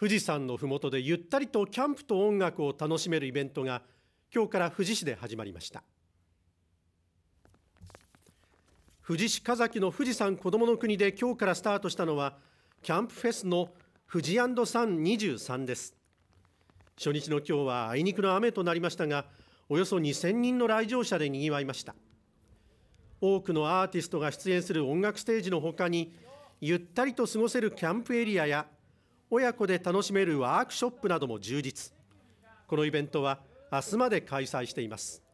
富士山の麓でゆったりとキャンプと音楽を楽しめるイベントが今日から富士市で始まりました富士市風崎の富士山子どもの国で今日からスタートしたのはキャンプフェスの富士サ山23です初日の今日はあいにくの雨となりましたがおよそ2000人の来場者でにぎわいました多くのアーティストが出演する音楽ステージのほかにゆったりと過ごせるキャンプエリアや親子で楽しめるワークショップなども充実このイベントは明日まで開催しています